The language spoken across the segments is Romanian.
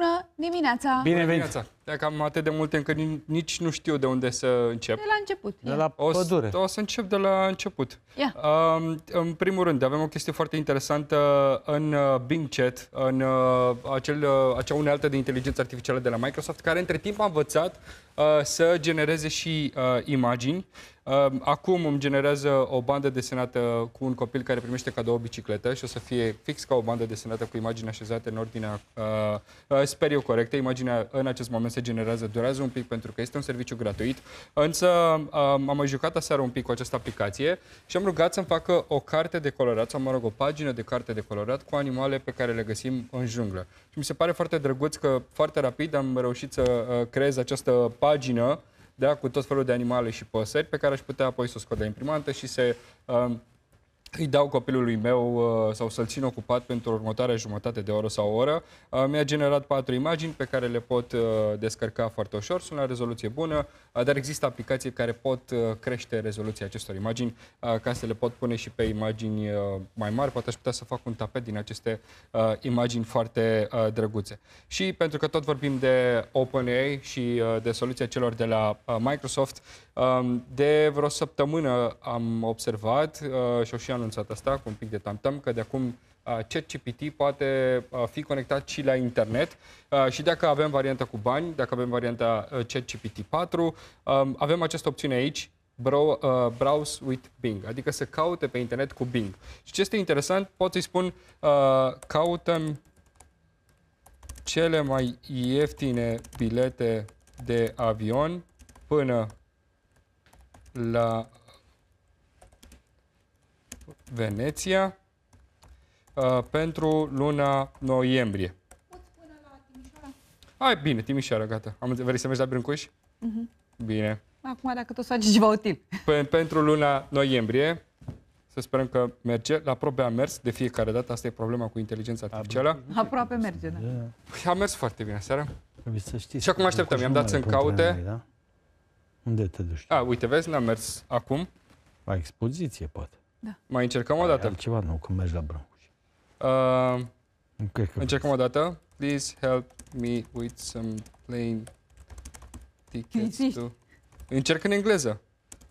bună dimineața! Bine venit! Da, am atât de multe încă nici nu știu de unde să încep. De la început. De la pădure. O să, o să încep de la început. Ia. Uh, în primul rând, avem o chestie foarte interesantă în uh, Bing Chat, în uh, acel, uh, acea unealtă de inteligență artificială de la Microsoft, care între timp a învățat uh, să genereze și uh, imagini. Uh, acum îmi generează o bandă desenată cu un copil care primește cadou o bicicletă și o să fie fix ca o bandă desenată cu imagini așezate în ordinea, uh, uh, sper eu corectă, imaginea în acest moment se generează, durează un pic pentru că este un serviciu gratuit, însă am mai jucat aseară un pic cu această aplicație și am rugat să-mi facă o carte de colorat sau, mă rog, o pagină de carte de colorat cu animale pe care le găsim în junglă. Și mi se pare foarte drăguț că foarte rapid am reușit să uh, creez această pagină da, cu tot felul de animale și păsări pe care aș putea apoi să o scot de imprimantă și să uh, îi dau copilului meu uh, sau să-l țin ocupat pentru următoarea jumătate de oră sau o oră. Uh, mi-a generat patru imagini pe care le pot uh, descărca foarte ușor, sunt la rezoluție bună, dar există aplicații care pot crește rezoluția acestor imagini ca să le pot pune și pe imagini mai mari. Poate aș putea să fac un tapet din aceste imagini foarte drăguțe. Și pentru că tot vorbim de OpenAI și de soluția celor de la Microsoft, de vreo săptămână am observat uh, și-au și anunțat asta cu un pic de tamtam că de acum uh, ChatGPT poate uh, fi conectat și la internet și dacă avem varianta cu bani, dacă avem varianta ChatGPT 4, um, avem această opțiune aici, browse with Bing, adică să caute pe internet cu Bing. Și ce este interesant, pot să-i spun, cautăm cele mai ieftine bilete de avion până la Veneția uh, pentru luna noiembrie. Hai Ai, bine, Timișoara, gata. Am, vrei să mergi la Brâncuș? Uh-huh. Bine. Acum, dacă tu să faci ceva util. P- pentru luna noiembrie, să sperăm că merge. La probe a mers de fiecare dată. Asta e problema cu inteligența artificială. Aproape da. merge, da. Păi, a mers foarte bine seara. Să știți, și acum așteptăm. I-am dat să-mi caute. Noi, da? Unde te duci? A, uite, vezi, n-am mers acum. La expoziție, poate. Da. Mai încercăm o dată. Ceva nu, când mergi la Brâncuș. Uh, okay, încercăm o dată. Please help me with some plane tickets to... Încerc în engleză.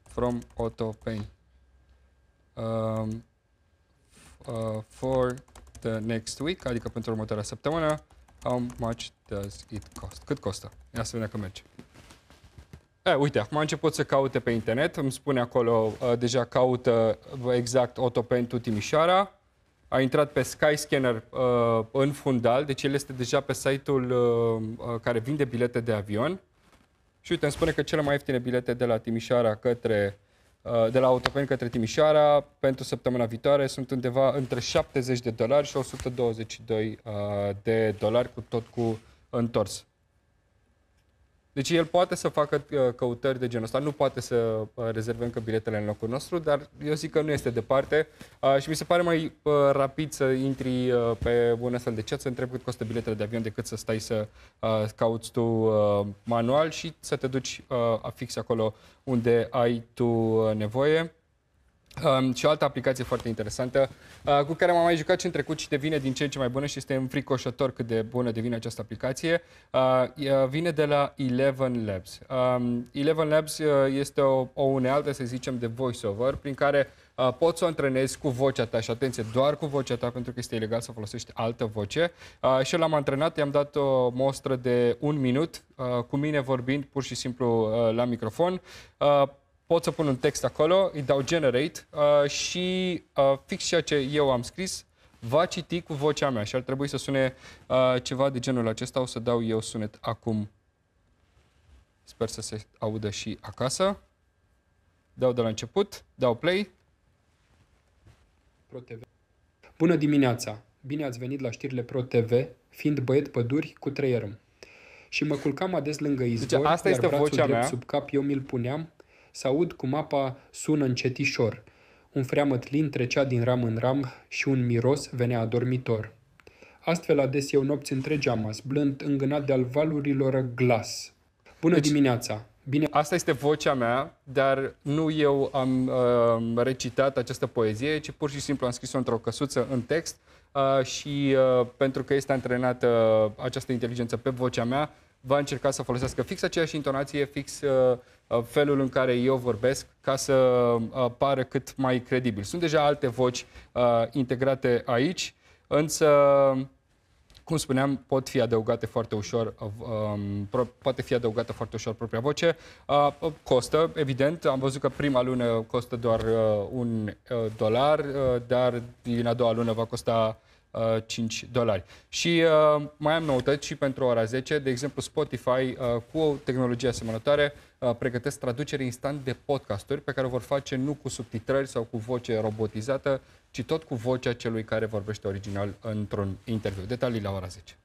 From Otto Payne. Um, uh, for the next week, adică pentru următoarea săptămână, how much does it cost? Cât costă? Ia să vedem că merge. E, eh, uite, acum a început să caute pe internet, îmi spune acolo, uh, deja caută exact Otopentu Timișoara, a intrat pe Skyscanner uh, în fundal, deci el este deja pe site-ul uh, care vinde bilete de avion. Și uite, îmi spune că cele mai ieftine bilete de la Timișoara către de la Autopen către Timișoara pentru săptămâna viitoare sunt undeva între 70 de dolari și 122 de dolari cu tot cu întors. Deci el poate să facă uh, căutări de genul ăsta, nu poate să uh, rezervăm încă biletele în locul nostru, dar eu zic că nu este departe uh, și mi se pare mai rapid să intri pe un astfel de chat, să întrebi cât costă biletele de avion decât să stai să cauți tu manual și să te duci fix acolo unde ai tu nevoie. Um, și o altă aplicație foarte interesantă uh, cu care m-am mai jucat și în trecut și devine din ce în ce mai bună și este înfricoșător cât de bună devine această aplicație. Uh, vine de la Eleven Labs. Um, Eleven Labs uh, este o, o unealtă, să zicem, de voiceover prin care Uh, poți să o antrenezi cu vocea ta și atenție, doar cu vocea ta, pentru că este ilegal să folosești altă voce. Uh, și l-am antrenat, i-am dat o mostră de un minut uh, cu mine vorbind pur și simplu la microfon pot să pun un text acolo, îi dau generate uh, și uh, fix ceea ce eu am scris va citi cu vocea mea și ar trebui să sune uh, ceva de genul acesta. O să dau eu sunet acum. Sper să se audă și acasă. Dau de la început, dau play. TV. Bună dimineața! Bine ați venit la știrile Pro TV, fiind băiet păduri cu trei Și mă culcam ades lângă deci izvor, deci, asta iar este vocea mea. sub cap eu mi-l puneam să aud cum apa sună încetișor. Un freamăt lin trecea din ram în ram și un miros venea adormitor. Astfel ades eu nopți întregi amas, blând îngânat de-al valurilor glas. Bună deci, dimineața! Bine. Asta este vocea mea, dar nu eu am uh, recitat această poezie, ci pur și simplu am scris-o într-o căsuță în text uh, și uh, pentru că este antrenată această inteligență pe vocea mea, va încerca să folosească fix aceeași intonație, fix uh, Uh, felul în care eu vorbesc ca să uh, pară cât mai credibil. Sunt deja alte voci uh, integrate aici, însă cum spuneam, pot fi adăugate foarte ușor, um, poate fi adăugată foarte ușor propria voce. costă, evident, am văzut că prima lună costă doar un dolar, dar din a doua lună va costa 5 uh, dolari. Și uh, mai am noutăți și pentru ora 10. De exemplu, Spotify, uh, cu o tehnologie asemănătoare, uh, pregătesc traducere instant de podcasturi pe care o vor face nu cu subtitrări sau cu voce robotizată, ci tot cu vocea celui care vorbește original într-un interviu. Detalii la ora 10.